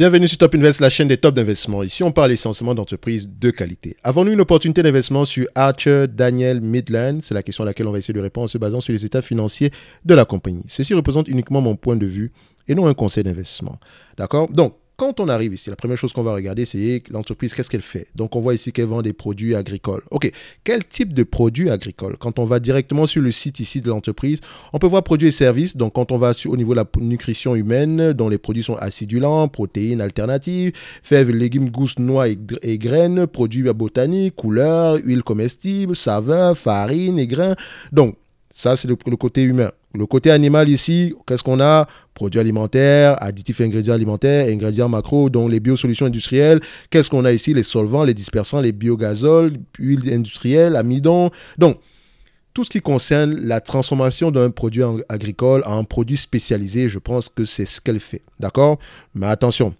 Bienvenue sur Top Invest, la chaîne des tops d'investissement. Ici, on parle essentiellement d'entreprises de qualité. Avons-nous une opportunité d'investissement sur Archer Daniel Midland C'est la question à laquelle on va essayer de répondre en se basant sur les états financiers de la compagnie. Ceci représente uniquement mon point de vue et non un conseil d'investissement. D'accord Donc, quand on arrive ici, la première chose qu'on va regarder, c'est l'entreprise, qu'est-ce qu'elle fait. Donc, on voit ici qu'elle vend des produits agricoles. OK, quel type de produits agricoles Quand on va directement sur le site ici de l'entreprise, on peut voir produits et services. Donc, quand on va au niveau de la nutrition humaine, dont les produits sont acidulants, protéines alternatives, fèves, légumes, gousses, noix et, graines, produits botaniques, couleurs, huiles comestibles, saveurs, farines et grains. Donc, ça, c'est le côté humain. Le côté animal ici, qu'est-ce qu'on a Produits alimentaires, additifs et ingrédients alimentaires, ingrédients macro, dont les biosolutions industrielles. Qu'est-ce qu'on a ici Les solvants, les dispersants, les biogazoles, huiles industrielles, amidon. Donc, tout ce qui concerne la transformation d'un produit agricole en un produit spécialisé, je pense que c'est ce qu'elle fait. D'accord Mais attention,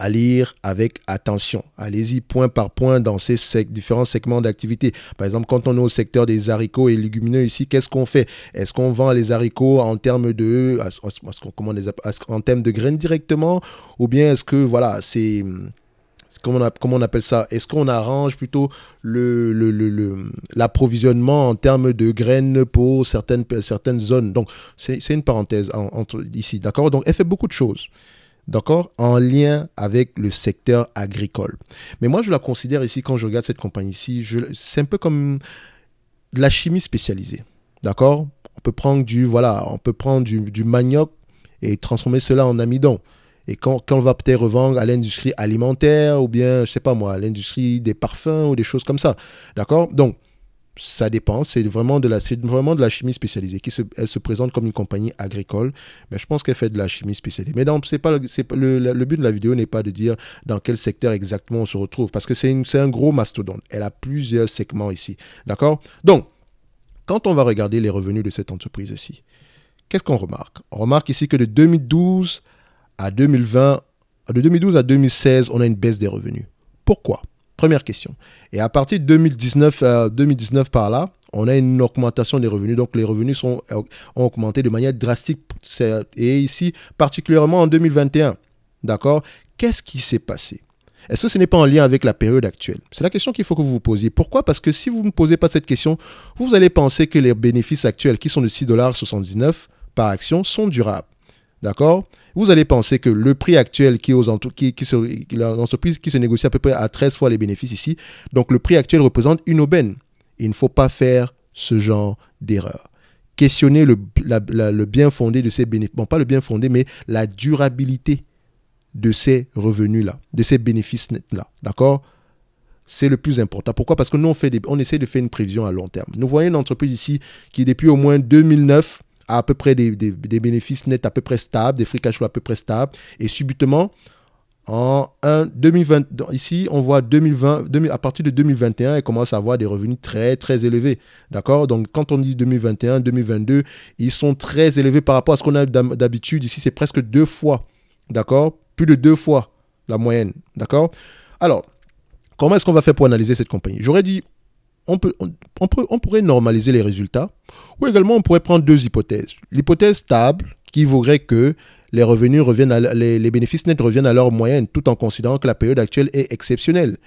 à lire avec attention. Allez-y point par point dans ces différents segments d'activité. Par exemple, quand on est au secteur des haricots et légumineux ici, qu'est-ce qu'on fait Est-ce qu'on vend les haricots en termes de, comment les en termes de graines directement, ou bien est-ce que voilà, c'est Comment on, comment on, appelle ça Est-ce qu'on arrange plutôt l'approvisionnement le, le, en termes de graines pour certaines, certaines zones Donc, c'est une parenthèse entre, ici, d'accord Donc, elle fait beaucoup de choses d'accord, en lien avec le secteur agricole. Mais moi, je la considère ici, quand je regarde cette compagnie ici, c'est un peu comme de la chimie spécialisée, d'accord On peut prendre du, voilà, on peut prendre du, manioc et transformer cela en amidon. Et quand, quand on va peut-être revendre à l'industrie alimentaire ou bien, je sais pas moi, à l'industrie des parfums ou des choses comme ça, d'accord Donc, ça dépend. C'est vraiment, de la, vraiment de la chimie spécialisée. Qui se, elle se présente comme une compagnie agricole, mais je pense qu'elle fait de la chimie spécialisée. Mais c'est pas, le, but de la vidéo n'est pas de dire dans quel secteur exactement on se retrouve, parce que c'est un gros mastodonte. Elle a plusieurs segments ici. D'accord Donc, quand on va regarder les revenus de cette entreprise ici, qu'est-ce qu'on remarque On remarque ici que de 2012 à 2020, de 2012 à 2016, on a une baisse des revenus. Pourquoi Première question. Et à partir de 2019, 2019 euh, par là, on a une augmentation des revenus. Donc les revenus sont, euh, ont augmenté de manière drastique. Et ici, particulièrement en 2021. D'accord Qu'est-ce qui s'est passé est-ce que ce n'est pas en lien avec la période actuelle C'est la question qu'il faut que vous vous posiez. Pourquoi Parce que si vous ne posez pas cette question, vous allez penser que les bénéfices actuels, qui sont de 6,79$ par action, sont durables. D'accord vous allez penser que le prix actuel qui est aux qui, qui qui se négocie à peu près à 13 fois les bénéfices ici, donc le prix actuel représente une aubaine. Il ne faut pas faire ce genre d'erreur. Questionner le, bien fondé de ces bénéfices, bon pas le bien fondé, mais la durabilité de ces revenus-là, de ces bénéfices-là, d'accord c'est le plus important. Pourquoi Parce que nous, fait on essaie de faire une prévision à long terme. Nous voyons une entreprise ici qui, depuis au moins 2009, à peu près des, bénéfices nets à peu près stables, des free cash flow à peu près stables. Et subitement, en 2020, ici, on voit 2020, à partir de 2021, elle commence à avoir des revenus très, très élevés. D'accord Donc, quand on dit 2021, 2022, ils sont très élevés par rapport à ce qu'on a d'habitude. Ici, c'est presque deux fois. D'accord Plus de deux fois la moyenne. D'accord Alors, comment est-ce qu'on va faire pour analyser cette compagnie J'aurais dit, on, peut, on, pourrait normaliser les résultats, ou également on pourrait prendre deux hypothèses. L'hypothèse stable, qui voudrait que les revenus reviennent à, les, bénéfices nets reviennent à leur moyenne, tout en considérant que la période actuelle est exceptionnelle.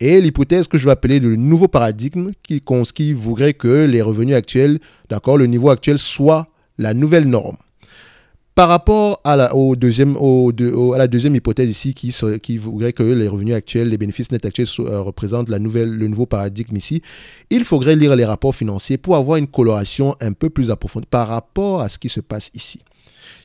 Et l'hypothèse que je vais appeler le nouveau paradigme, qui, qui voudrait que les revenus actuels, d'accord, le niveau actuel soit la nouvelle norme. Par rapport à la, deuxième, à la deuxième hypothèse ici, qui, voudrait que les revenus actuels, les bénéfices nets actuels euh, représentent le nouveau paradigme ici, il faudrait lire les rapports financiers pour avoir une coloration un peu plus approfondie par rapport à ce qui se passe ici.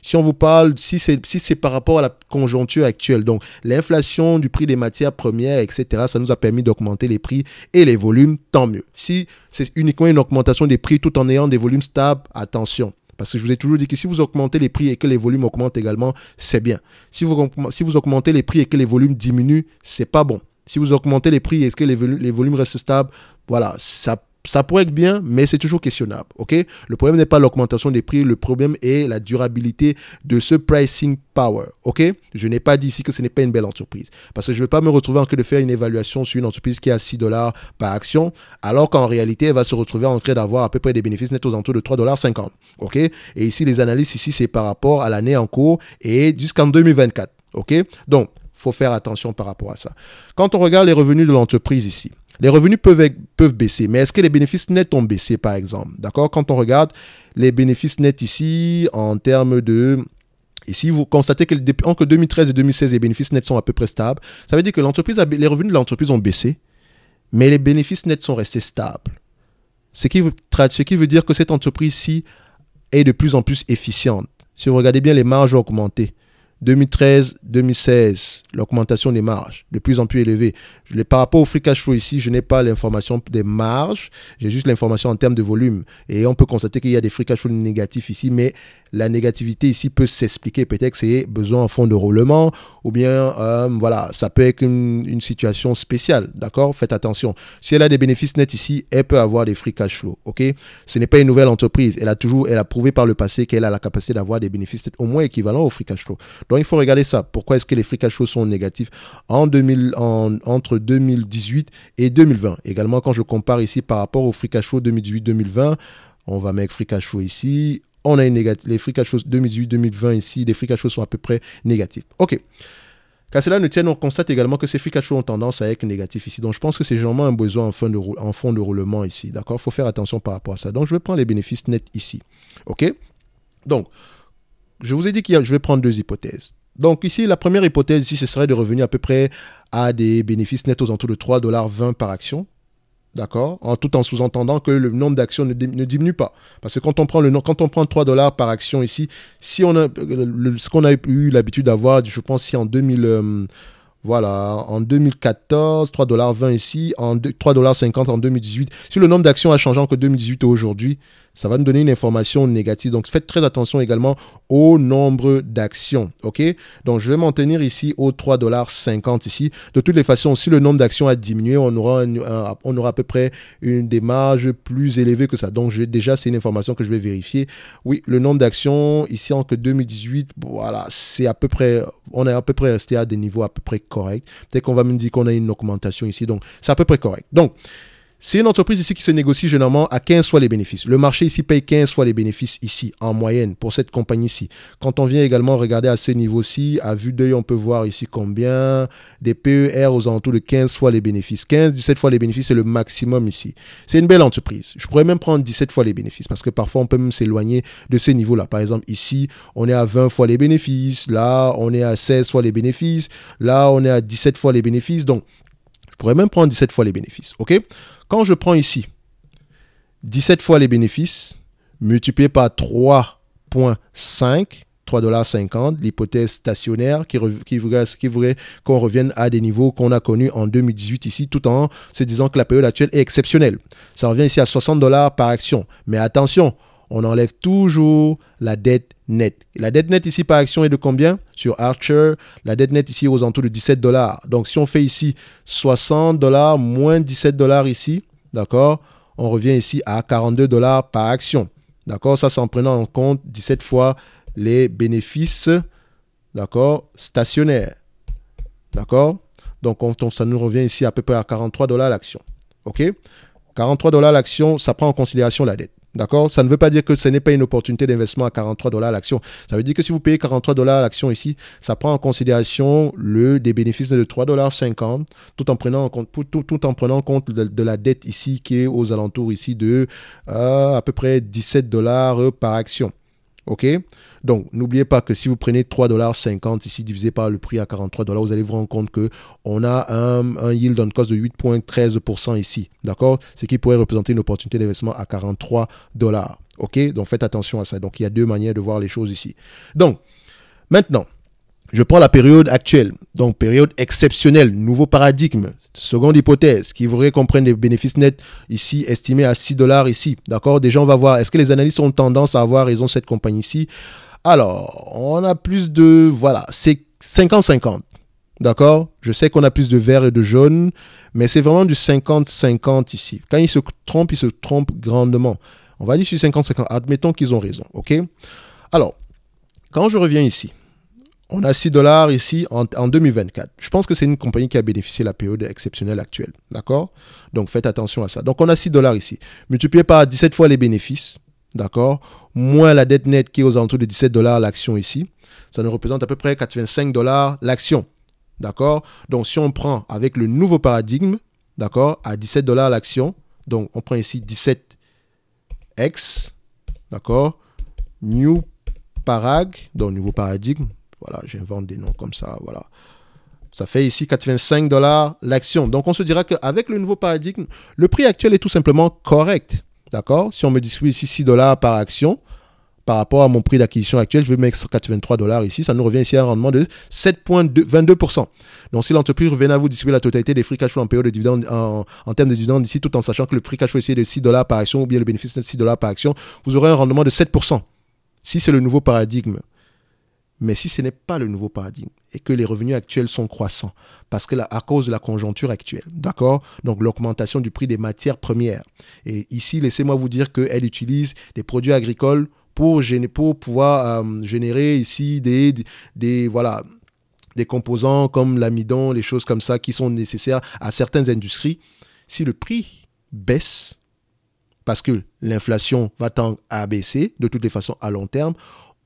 Si on vous parle, si c'est par rapport à la conjoncture actuelle, donc l'inflation du prix des matières premières, etc., ça nous a permis d'augmenter les prix et les volumes, tant mieux. Si c'est uniquement une augmentation des prix tout en ayant des volumes stables, attention. Parce que je vous ai toujours dit que si vous augmentez les prix et que les volumes augmentent également, c'est bien. Si vous, si vous augmentez les prix et que les volumes diminuent, c'est pas bon. Si vous augmentez les prix et que les, les volumes restent stables, voilà, ça ça pourrait être bien, mais c'est toujours questionnable. ok le problème n'est pas l'augmentation des prix, le problème est la durabilité de ce pricing power. ok je n'ai pas dit ici que ce n'est pas une belle entreprise, parce que je ne veux pas me retrouver en train de faire une évaluation sur une entreprise qui a 6 dollars par action, alors qu'en réalité, elle va se retrouver en train d'avoir à peu près des bénéfices nets aux alentours de 3 dollars 50. ok et ici, les analyses ici, c'est par rapport à l'année en cours et jusqu'en 2024. ok Donc, faut faire attention par rapport à ça. Quand on regarde les revenus de l'entreprise ici, les revenus peuvent, peuvent baisser, mais est-ce que les bénéfices nets ont baissé, par exemple D'accord Quand on regarde les bénéfices nets ici, en termes de... Ici, vous constatez que entre 2013 et 2016, les bénéfices nets sont à peu près stables. Ça veut dire que l'entreprise les revenus de l'entreprise ont baissé, mais les bénéfices nets sont restés stables. Ce qui, ce qui veut dire que cette entreprise-ci est de plus en plus efficiente. Si vous regardez bien, les marges ont augmenté. 2013-2016, l'augmentation des marges, de plus en plus élevée. par rapport au free cash flow ici, je n'ai pas l'information des marges, j'ai juste l'information en termes de volume. Et on peut constater qu'il y a des free cash flow négatifs ici, mais la négativité ici peut s'expliquer. Peut-être que c'est besoin en fonds de roulement ou bien, euh, voilà, ça peut être une, situation spéciale. D'accord Faites attention. Si elle a des bénéfices nets ici, elle peut avoir des free cash flow. OK Ce n'est pas une nouvelle entreprise. Elle a toujours, elle a prouvé par le passé qu'elle a la capacité d'avoir des bénéfices nets au moins équivalents au free cash flow. Donc, il faut regarder ça. Pourquoi est-ce que les free cash flow sont négatifs en 2000, entre 2018 et 2020 Également, quand je compare ici par rapport au free cash flow 2018-2020, on va mettre free cash flow ici on a une Les free cash flows 2018-2020 ici, les free cash sont à peu près négatifs. OK. Qu'à cela ne tienne, on constate également que ces free cash flows ont tendance à être négatifs ici. Donc, je pense que c'est généralement un besoin en, de, fond de roulement ici. D'accord Il faut faire attention par rapport à ça. Donc, je vais prendre les bénéfices nets ici. OK Donc, je vous ai dit que je vais prendre deux hypothèses. Donc ici, la première hypothèse ici, ce serait de revenir à peu près à des bénéfices nets aux alentours de 3,20$ par action. D'accord en, Tout en sous-entendant que le nombre d'actions ne, diminue pas. Parce que quand on prend, le, quand on prend 3 dollars par action ici, si on a, ce qu'on a eu l'habitude d'avoir, je pense, si en 2000. Euh, voilà, en 2014, 3,20$ ici, en 3,50$ en 2018. Si le nombre d'actions a changé entre 2018 et aujourd'hui, ça va nous donner une information négative. Donc faites très attention également au nombre d'actions. OK Donc je vais m'en tenir ici aux 3,50$ ici. De toutes les façons, si le nombre d'actions a diminué, on aura, on aura à peu près une des plus élevée que ça. Donc déjà, c'est une information que je vais vérifier. Oui, le nombre d'actions ici en 2018, voilà, c'est à peu près, on est à peu près resté à des niveaux à peu près corrects. Peut-être qu'on va me dire qu'on a une augmentation ici. Donc c'est à peu près correct. Donc, c'est une entreprise ici qui se négocie généralement à 15 fois les bénéfices. Le marché ici paye 15 fois les bénéfices ici, en moyenne, pour cette compagnie-ci. Quand on vient également regarder à ce niveau-ci, à vue d'œil, on peut voir ici combien des PER aux alentours de 15 fois les bénéfices. 15, 17 fois les bénéfices, c'est le maximum ici. C'est une belle entreprise. Je pourrais même prendre 17 fois les bénéfices parce que parfois, on peut même s'éloigner de ces niveaux-là. Par exemple, ici, on est à 20 fois les bénéfices. Là, on est à 16 fois les bénéfices. Là, on est à 17 fois les bénéfices. Donc, je pourrais même prendre 17 fois les bénéfices. OK Quand je prends ici 17 fois les bénéfices, multiplié par 3,5, 3,50$, l'hypothèse stationnaire qui, qui voudrait qu'on revienne à des niveaux qu'on a connus en 2018 ici, tout en se disant que la période actuelle est exceptionnelle. Ça revient ici à 60$ par action. Mais attention, on enlève toujours la dette nette. La dette nette ici par action est de combien Sur Archer, la dette nette ici est aux alentours de 17 dollars. Donc si on fait ici 60 dollars moins 17 dollars ici, d'accord On revient ici à 42 dollars par action. D'accord Ça, c'est en prenant en compte 17 fois les bénéfices, d'accord Stationnaires. D'accord Donc, on, ça nous revient ici à peu près à 43 dollars l'action. OK 43 dollars l'action, ça prend en considération la dette. D'accord Ça ne veut pas dire que ce n'est pas une opportunité d'investissement à 43 dollars l'action. Ça veut dire que si vous payez 43 dollars l'action ici, ça prend en considération le, des bénéfices de 3,50$ tout en prenant en compte, tout, en prenant compte de, la dette ici qui est aux alentours ici de euh, à peu près 17 dollars par action. OK Donc, n'oubliez pas que si vous prenez 3,50$ ici divisé par le prix à 43$, vous allez vous rendre compte qu'on a un, yield on cost de 8,13% ici. D'accord Ce qui pourrait représenter une opportunité d'investissement à 43$. OK Donc, faites attention à ça. Donc, il y a deux manières de voir les choses ici. Donc, maintenant, je prends la période actuelle, donc période exceptionnelle, nouveau paradigme. Seconde hypothèse, qui voudrait qu'on prenne des bénéfices nets ici, estimés à 6 dollars ici. D'accord Déjà, on va voir, est-ce que les analystes ont tendance à avoir raison cette compagnie ici Alors, on a plus de, voilà, c'est 50-50. D'accord Je sais qu'on a plus de vert et de jaune, mais c'est vraiment du 50-50 ici. Quand ils se trompent, ils se trompent grandement. On va dire sur 50-50. Admettons qu'ils ont raison, ok Alors, quand je reviens ici, on a 6 dollars ici en, 2024. Je pense que c'est une compagnie qui a bénéficié de la période exceptionnelle actuelle. D'accord Donc faites attention à ça. Donc on a 6 dollars ici. Multiplié par 17 fois les bénéfices. D'accord Moins la dette nette qui est aux alentours de 17 dollars l'action ici. Ça nous représente à peu près 85 dollars l'action. D'accord Donc si on prend avec le nouveau paradigme, d'accord, à 17 dollars l'action, donc on prend ici 17x, d'accord New parag, donc nouveau paradigme, voilà, j'invente des noms comme ça. Voilà. Ça fait ici 85 dollars l'action. Donc on se dira qu'avec le nouveau paradigme, le prix actuel est tout simplement correct. D'accord Si on me distribue ici 6 dollars par action, par rapport à mon prix d'acquisition actuel, je vais mettre 83 dollars ici. Ça nous revient ici à un rendement de 7,22%. Donc, si l'entreprise venait à vous distribuer la totalité des free cash flow en période de dividendes, en, en, termes de dividendes ici, tout en sachant que le prix cash flow ici est de 6 dollars par action ou bien le bénéfice de 6 dollars par action, vous aurez un rendement de 7%. Si c'est le nouveau paradigme. Mais si ce n'est pas le nouveau paradigme et que les revenus actuels sont croissants, parce que à cause de la conjoncture actuelle, d'accord Donc l'augmentation du prix des matières premières. Et ici, laissez-moi vous dire qu'elle utilise des produits agricoles pour, pour pouvoir euh, générer ici des, des, voilà, des composants comme l'amidon, les choses comme ça qui sont nécessaires à certaines industries. Si le prix baisse, parce que l'inflation va tendre à baisser de toutes les façons à long terme,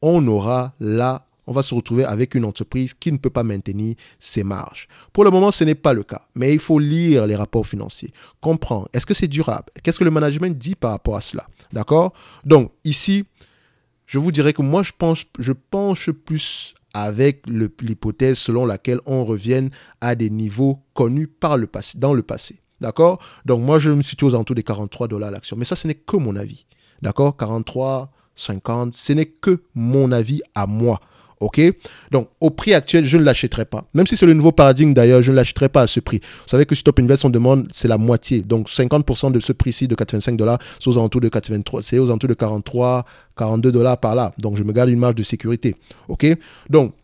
on aura là on va se retrouver avec une entreprise qui ne peut pas maintenir ses marges. Pour le moment, ce n'est pas le cas, mais il faut lire les rapports financiers, comprendre est-ce que c'est durable, qu'est-ce que le management dit par rapport à cela, d'accord Donc ici, je vous dirais que moi, je penche, plus avec l'hypothèse selon laquelle on revienne à des niveaux connus par le passé, dans le passé. D'accord Donc moi, je me situe aux alentours des 43 dollars l'action. Mais ça, ce n'est que mon avis. D'accord 43, 50, ce n'est que mon avis à moi. OK Donc, au prix actuel, je ne l'achèterai pas. Même si c'est le nouveau paradigme d'ailleurs, je ne l'achèterai pas à ce prix. Vous savez que Top Invest, on demande, c'est la moitié. Donc, 50% de ce prix-ci de 85 dollars, c'est aux alentours de 83, c'est aux alentours de 43, 42 dollars par là. Donc, je me garde une marge de sécurité. OK Donc,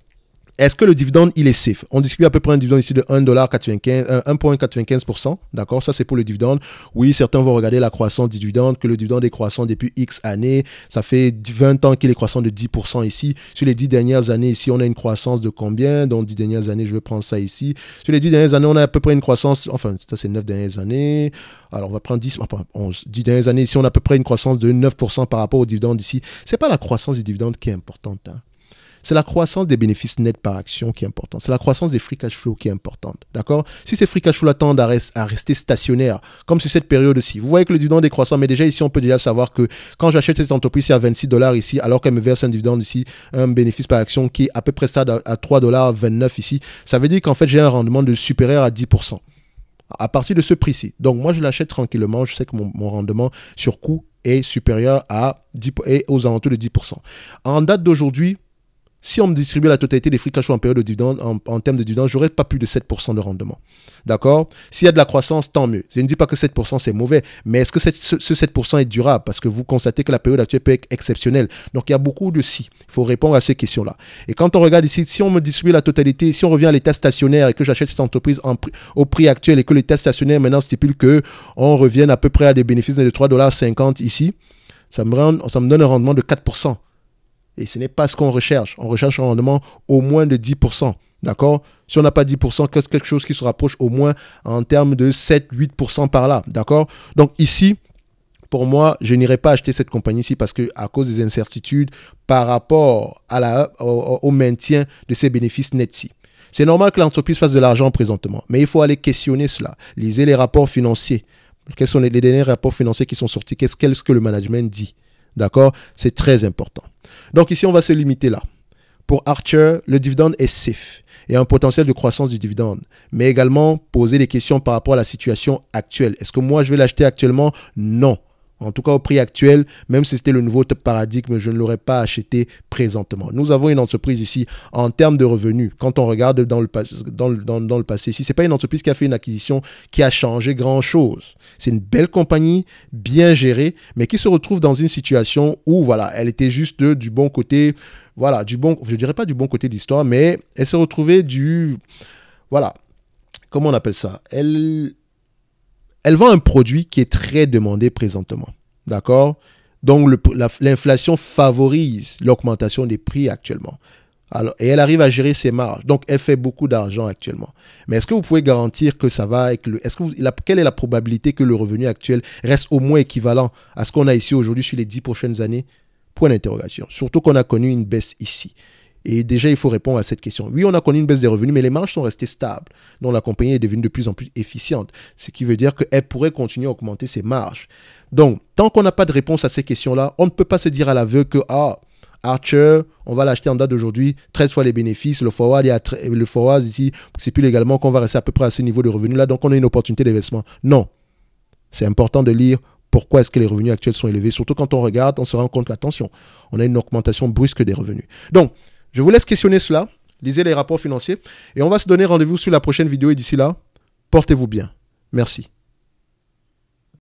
est-ce que le dividende, il est safe On discute à peu près un dividende ici de 1,95%. D'accord Ça, c'est pour le dividende. Oui, certains vont regarder la croissance du dividende, que le dividende est croissant depuis X années. Ça fait 20 ans qu'il est croissant de 10% ici. Sur les 10 dernières années, ici, on a une croissance de combien Dans 10 dernières années, je vais prendre ça ici. Sur les 10 dernières années, on a à peu près une croissance, enfin, ça, c'est 9 dernières années. Alors, on va prendre 10, 11, 10 dernières années ici, on a à peu près une croissance de 9% par rapport au dividende ici. Ce n'est pas la croissance du dividende qui est importante. Hein c'est la croissance des bénéfices nets par action qui est importante. C'est la croissance des free cash flow qui est importante. D'accord Si ces free cash flow attendent à, rester stationnaires, comme sur cette période-ci, vous voyez que le dividende est croissant, mais déjà ici, on peut déjà savoir que quand j'achète cette entreprise, c'est à 26 dollars ici, alors qu'elle me verse un dividende ici, un bénéfice par action qui est à peu près à 3 dollars 29 ici, ça veut dire qu'en fait, j'ai un rendement de supérieur à 10% à partir de ce prix-ci. Donc moi, je l'achète tranquillement. Je sais que mon, rendement sur coût est supérieur à 10, et aux alentours de 10%. En date d'aujourd'hui, si on me distribuait la totalité des fruits cash en période de dividendes, en, termes de j'aurais pas plus de 7% de rendement. D'accord S'il y a de la croissance, tant mieux. Je ne dis pas que 7% c'est mauvais, mais est-ce que ce, 7% est durable Parce que vous constatez que la période actuelle peut être exceptionnelle. Donc il y a beaucoup de si. Il faut répondre à ces questions-là. Et quand on regarde ici, si on me distribue la totalité, si on revient à l'état stationnaire et que j'achète cette entreprise au prix actuel et que l'état stationnaire maintenant stipule qu'on on revienne à peu près à des bénéfices de 3,50$ ici, ça me donne un rendement de 4%. Et ce n'est pas ce qu'on recherche. On recherche un rendement au moins de 10%. D'accord Si on n'a pas 10%, qu'est-ce quelque chose qui se rapproche au moins en termes de 7-8% par là. D'accord Donc ici, pour moi, je n'irai pas acheter cette compagnie-ci parce que à cause des incertitudes par rapport au, maintien de ses bénéfices nets-ci. C'est normal que l'entreprise fasse de l'argent présentement, mais il faut aller questionner cela. Lisez les rapports financiers. Quels sont les, derniers rapports financiers qui sont sortis Qu'est-ce que le management dit D'accord C'est très important. Donc ici, on va se limiter là. Pour Archer, le dividende est safe et un potentiel de croissance du dividende, mais également poser des questions par rapport à la situation actuelle. Est-ce que moi, je vais l'acheter actuellement Non. En tout cas, au prix actuel, même si c'était le nouveau paradigme, je ne l'aurais pas acheté présentement. Nous avons une entreprise ici en termes de revenus. Quand on regarde dans le, passé, ici, ce n'est pas une entreprise qui a fait une acquisition qui a changé grand-chose, c'est une belle compagnie, bien gérée, mais qui se retrouve dans une situation où, voilà, elle était juste du bon côté, voilà, du bon, je dirais pas du bon côté de l'histoire, mais elle s'est retrouvée du, voilà, comment on appelle ça Elle elle vend un produit qui est très demandé présentement. D'accord Donc l'inflation favorise l'augmentation des prix actuellement. Alors, et elle arrive à gérer ses marges. Donc, elle fait beaucoup d'argent actuellement. Mais est-ce que vous pouvez garantir que ça va avec est que quelle est la probabilité que le revenu actuel reste au moins équivalent à ce qu'on a ici aujourd'hui sur les dix prochaines années Point d'interrogation. Surtout qu'on a connu une baisse ici. Et déjà, il faut répondre à cette question. Oui, on a connu une baisse des revenus, mais les marges sont restées stables. Donc, la compagnie est devenue de plus en plus efficiente, ce qui veut dire qu'elle pourrait continuer à augmenter ses marges. Donc, tant qu'on n'a pas de réponse à ces questions-là, on ne peut pas se dire à l'aveu que, ah, Archer, on va l'acheter en date d'aujourd'hui, 13 fois les bénéfices, le forward, est le forward ici, c'est plus légalement qu'on va rester à peu près à ce niveau de revenus-là, donc on a une opportunité d'investissement. Non. C'est important de lire pourquoi est-ce que les revenus actuels sont élevés, surtout quand on regarde, on se rend compte, attention, on a une augmentation brusque des revenus. Donc, je vous laisse questionner cela. Lisez les rapports financiers. Et on va se donner rendez-vous sur la prochaine vidéo. Et d'ici là, portez-vous bien. Merci.